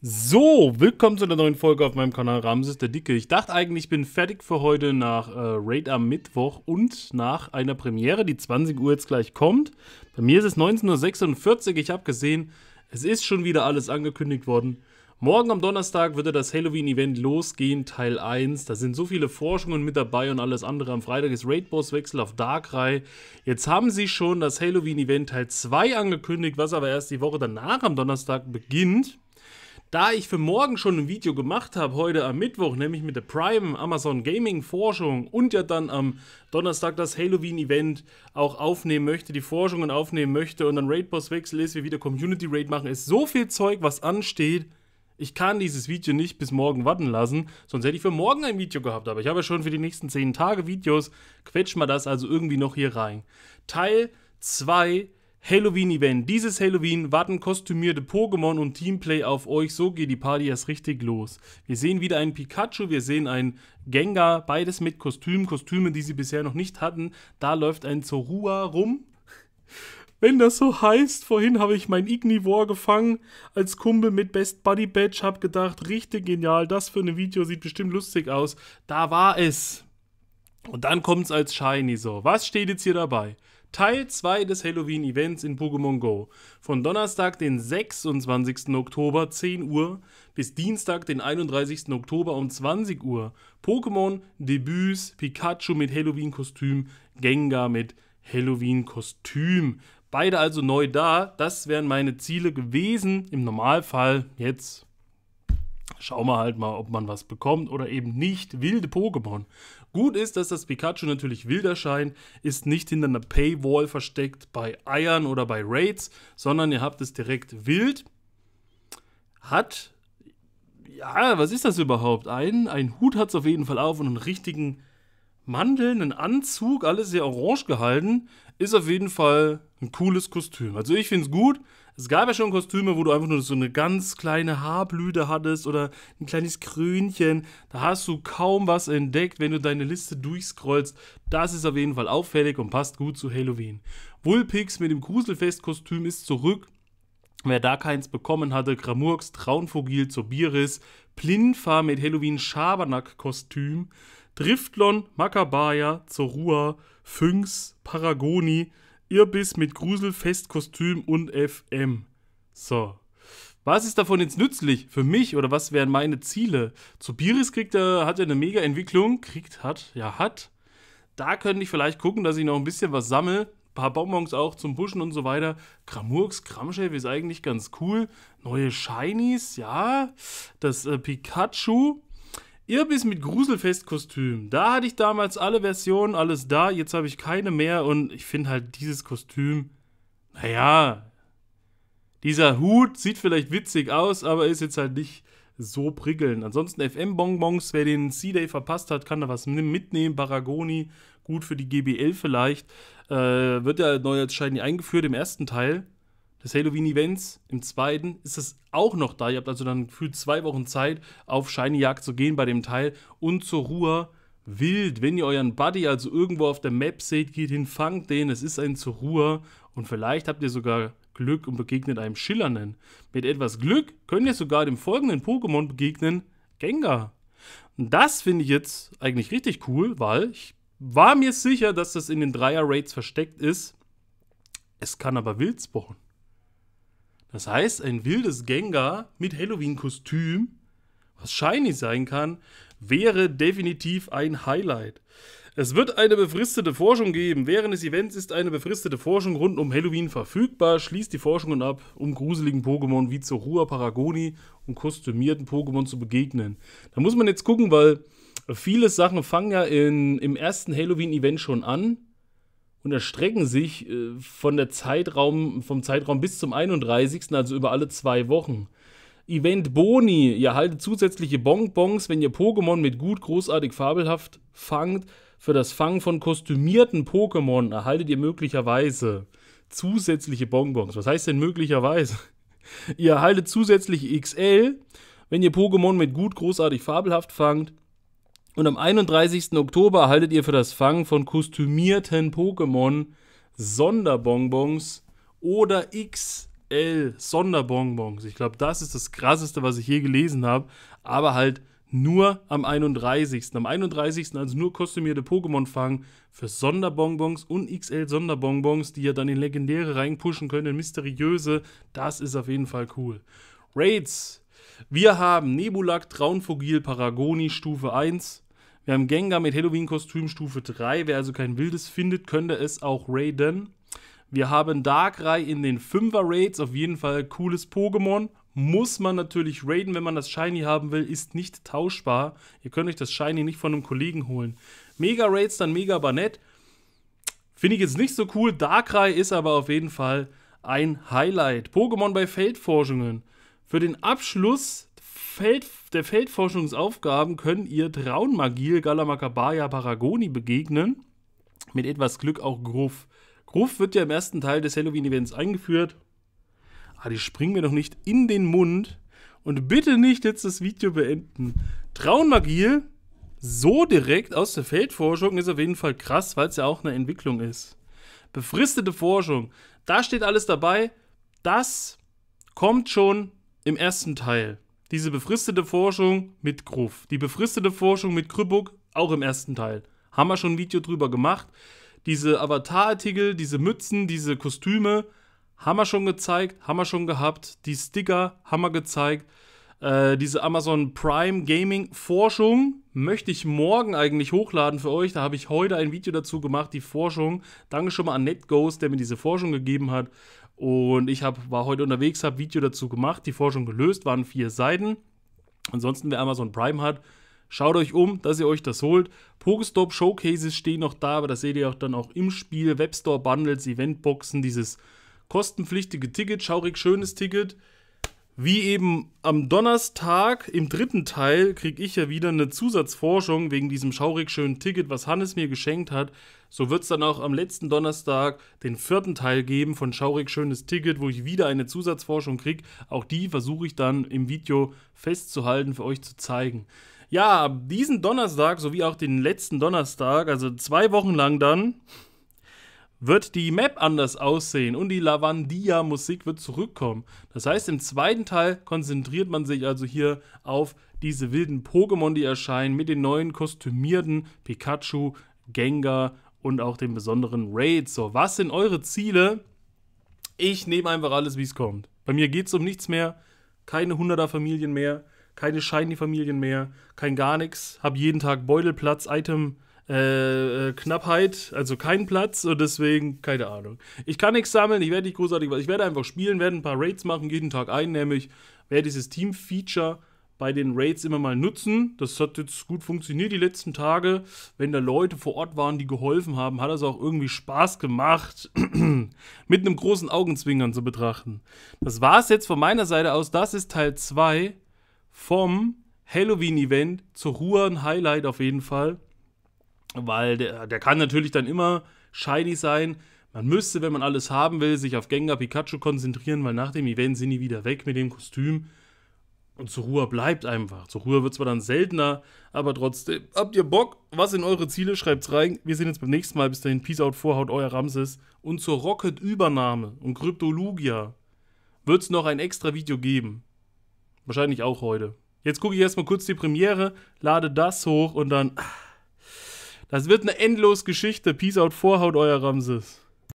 So, willkommen zu einer neuen Folge auf meinem Kanal Ramses der Dicke. Ich dachte eigentlich, ich bin fertig für heute nach äh, Raid am Mittwoch und nach einer Premiere, die 20 Uhr jetzt gleich kommt. Bei mir ist es 19.46 Uhr. Ich habe gesehen, es ist schon wieder alles angekündigt worden. Morgen am Donnerstag würde das Halloween-Event losgehen, Teil 1. Da sind so viele Forschungen mit dabei und alles andere. Am Freitag ist Raid-Boss-Wechsel auf Darkrai. Jetzt haben sie schon das Halloween-Event Teil 2 angekündigt, was aber erst die Woche danach am Donnerstag beginnt. Da ich für morgen schon ein Video gemacht habe, heute am Mittwoch, nämlich mit der Prime, Amazon Gaming Forschung und ja dann am Donnerstag das Halloween Event auch aufnehmen möchte, die Forschungen aufnehmen möchte und dann Raid Boss Wechsel ist, wir wieder Community Raid machen, ist so viel Zeug, was ansteht. Ich kann dieses Video nicht bis morgen warten lassen, sonst hätte ich für morgen ein Video gehabt. Aber ich habe ja schon für die nächsten 10 Tage Videos. Quetsch mal das also irgendwie noch hier rein. Teil 2 Halloween-Event. Dieses Halloween warten kostümierte Pokémon und Teamplay auf euch. So geht die Party erst richtig los. Wir sehen wieder einen Pikachu, wir sehen einen Gengar, beides mit Kostümen, Kostüme, die sie bisher noch nicht hatten. Da läuft ein Zorua rum. Wenn das so heißt, vorhin habe ich mein Ignivore gefangen als Kumpel mit Best Buddy Badge, hab gedacht, richtig genial, das für ein Video sieht bestimmt lustig aus. Da war es. Und dann kommt es als Shiny so. Was steht jetzt hier dabei? Teil 2 des Halloween-Events in Pokémon Go von Donnerstag, den 26. Oktober 10 Uhr bis Dienstag, den 31. Oktober um 20 Uhr. Pokémon Debüts, Pikachu mit Halloween-Kostüm, Gengar mit Halloween-Kostüm. Beide also neu da. Das wären meine Ziele gewesen. Im Normalfall jetzt Schauen wir halt mal, ob man was bekommt oder eben nicht. Wilde Pokémon. Gut ist, dass das Pikachu natürlich wild erscheint, ist nicht hinter einer Paywall versteckt bei Eiern oder bei Raids, sondern ihr habt es direkt wild. Hat, ja, was ist das überhaupt? Ein, ein Hut hat es auf jeden Fall auf und einen richtigen Mantel, einen Anzug, alles sehr orange gehalten. Ist auf jeden Fall ein cooles Kostüm. Also ich finde es gut. Es gab ja schon Kostüme, wo du einfach nur so eine ganz kleine Haarblüte hattest oder ein kleines Krönchen. Da hast du kaum was entdeckt, wenn du deine Liste durchscrollst. Das ist auf jeden Fall auffällig und passt gut zu Halloween. Wulpix mit dem Gruselfest-Kostüm ist zurück. Wer da keins bekommen hatte, Gramurks, Traunvogel, Zobiris, Plinfa mit Halloween-Schabernack-Kostüm, Driftlon, Makabaya, Zorua, Phynx, Paragoni, Irrbiss mit Gruselfest, Kostüm und FM. So. Was ist davon jetzt nützlich für mich oder was wären meine Ziele? Zubiris kriegt er, hat er eine mega Entwicklung, kriegt, hat, ja, hat. Da könnte ich vielleicht gucken, dass ich noch ein bisschen was sammle. Ein paar Bonbons auch zum Pushen und so weiter. Kramurks, Kramchef ist eigentlich ganz cool. Neue Shinies, ja. Das äh, Pikachu, Irbis mit Gruselfest-Kostüm. Da hatte ich damals alle Versionen, alles da. Jetzt habe ich keine mehr und ich finde halt dieses Kostüm, naja, dieser Hut sieht vielleicht witzig aus, aber ist jetzt halt nicht so prickelnd. Ansonsten FM-Bonbons, wer den C-Day verpasst hat, kann da was mitnehmen. Paragoni, gut für die GBL vielleicht. Äh, wird ja neu als Shiny eingeführt im ersten Teil des Halloween-Events, im zweiten, ist es auch noch da. Ihr habt also dann für zwei Wochen Zeit, auf Shiny-Jagd zu gehen bei dem Teil und zur Ruhe wild. Wenn ihr euren Buddy also irgendwo auf der Map seht, geht hin, fangt den. Es ist ein zur Ruhe und vielleicht habt ihr sogar Glück und begegnet einem Schillernden. Mit etwas Glück könnt ihr sogar dem folgenden Pokémon begegnen: Gengar. Und das finde ich jetzt eigentlich richtig cool, weil ich war mir sicher, dass das in den dreier raids versteckt ist. Es kann aber wild spawnen. Das heißt, ein wildes Gengar mit Halloween-Kostüm, was shiny sein kann, wäre definitiv ein Highlight. Es wird eine befristete Forschung geben. Während des Events ist eine befristete Forschung rund um Halloween verfügbar. Schließt die Forschungen ab, um gruseligen Pokémon wie zur Zorua Paragoni und kostümierten Pokémon zu begegnen. Da muss man jetzt gucken, weil viele Sachen fangen ja in, im ersten Halloween-Event schon an und erstrecken sich äh, von der Zeitraum, vom Zeitraum bis zum 31., also über alle zwei Wochen. Event Boni, ihr haltet zusätzliche Bonbons, wenn ihr Pokémon mit gut, großartig, fabelhaft fangt. Für das Fangen von kostümierten Pokémon erhaltet ihr möglicherweise zusätzliche Bonbons. Was heißt denn möglicherweise? ihr erhaltet zusätzliche XL, wenn ihr Pokémon mit gut, großartig, fabelhaft fangt. Und am 31. Oktober erhaltet ihr für das Fangen von kostümierten Pokémon Sonderbonbons oder XL Sonderbonbons. Ich glaube, das ist das krasseste, was ich je gelesen habe. Aber halt nur am 31. Am 31. also nur kostümierte Pokémon fangen für Sonderbonbons und XL Sonderbonbons, die ihr dann in legendäre reinpushen könnt, in mysteriöse. Das ist auf jeden Fall cool. Raids. Wir haben Nebulak, Traunvogel, Paragoni, Stufe 1. Wir haben Gengar mit Halloween-Kostüm Stufe 3. Wer also kein wildes findet, könnte es auch Raiden. Wir haben Darkrai in den 5er Raids, auf jeden Fall cooles Pokémon. Muss man natürlich raiden, wenn man das Shiny haben will, ist nicht tauschbar. Ihr könnt euch das Shiny nicht von einem Kollegen holen. Mega Raids, dann Mega Banett. Finde ich jetzt nicht so cool. Darkrai ist aber auf jeden Fall ein Highlight. Pokémon bei Feldforschungen. Für den Abschluss Feldforschungen der Feldforschungsaufgaben können ihr Traunmagil Galamacabaya Paragoni begegnen. Mit etwas Glück auch Gruff. Gruff wird ja im ersten Teil des Halloween-Events eingeführt. Ah, die springen mir doch nicht in den Mund. Und bitte nicht jetzt das Video beenden. Traunmagil, so direkt aus der Feldforschung, ist auf jeden Fall krass, weil es ja auch eine Entwicklung ist. Befristete Forschung, da steht alles dabei. Das kommt schon im ersten Teil diese befristete Forschung mit Gruff, die befristete Forschung mit Krüppuk, auch im ersten Teil. Haben wir schon ein Video drüber gemacht. Diese Avatar-Artikel, diese Mützen, diese Kostüme haben wir schon gezeigt, haben wir schon gehabt. Die Sticker haben wir gezeigt. Äh, diese Amazon Prime Gaming Forschung möchte ich morgen eigentlich hochladen für euch. Da habe ich heute ein Video dazu gemacht, die Forschung. Danke schon mal an NetGhost, der mir diese Forschung gegeben hat. Und ich hab, war heute unterwegs, habe Video dazu gemacht, die Forschung gelöst, waren vier Seiten. Ansonsten, wer Amazon Prime hat, schaut euch um, dass ihr euch das holt. Pokestop Showcases stehen noch da, aber das seht ihr auch dann auch im Spiel. Webstore Bundles, Eventboxen, dieses kostenpflichtige Ticket, schaurig schönes Ticket. Wie eben am Donnerstag im dritten Teil kriege ich ja wieder eine Zusatzforschung wegen diesem schaurig schönen Ticket, was Hannes mir geschenkt hat. So wird es dann auch am letzten Donnerstag den vierten Teil geben von schaurig schönes Ticket, wo ich wieder eine Zusatzforschung kriege. Auch die versuche ich dann im Video festzuhalten, für euch zu zeigen. Ja, diesen Donnerstag sowie auch den letzten Donnerstag, also zwei Wochen lang dann, wird die Map anders aussehen und die Lavandia-Musik wird zurückkommen. Das heißt, im zweiten Teil konzentriert man sich also hier auf diese wilden Pokémon, die erscheinen, mit den neuen kostümierten Pikachu, Gengar und auch den besonderen Raids. So, was sind eure Ziele? Ich nehme einfach alles, wie es kommt. Bei mir geht es um nichts mehr, keine hunderter familien mehr, keine Shiny-Familien mehr, kein gar nichts. Hab jeden Tag Beutelplatz, Item, äh, äh, Knappheit, also kein Platz und deswegen, keine Ahnung. Ich kann nichts sammeln, ich werde nicht großartig was. Ich werde einfach spielen, werde ein paar Raids machen, jeden Tag ein, nämlich werde dieses Team-Feature bei den Raids immer mal nutzen. Das hat jetzt gut funktioniert die letzten Tage. Wenn da Leute vor Ort waren, die geholfen haben, hat das auch irgendwie Spaß gemacht, mit einem großen Augenzwinkern zu betrachten. Das war es jetzt von meiner Seite aus. Das ist Teil 2 vom Halloween-Event zur Ruhe, ein Highlight auf jeden Fall weil der, der kann natürlich dann immer shiny sein. Man müsste, wenn man alles haben will, sich auf Gengar Pikachu konzentrieren, weil nach dem Event sind die wieder weg mit dem Kostüm. Und zur Ruhe bleibt einfach. Zur Ruhe wird zwar dann seltener, aber trotzdem. Habt ihr Bock? Was sind eure Ziele? Schreibt's rein. Wir sehen uns beim nächsten Mal. Bis dahin. Peace out, Vorhaut, euer Ramses. Und zur Rocket-Übernahme und Kryptologia wird es noch ein extra Video geben. Wahrscheinlich auch heute. Jetzt gucke ich erstmal kurz die Premiere, lade das hoch und dann. Ah, das wird eine endlose Geschichte. Peace out, Vorhaut, euer Ramses.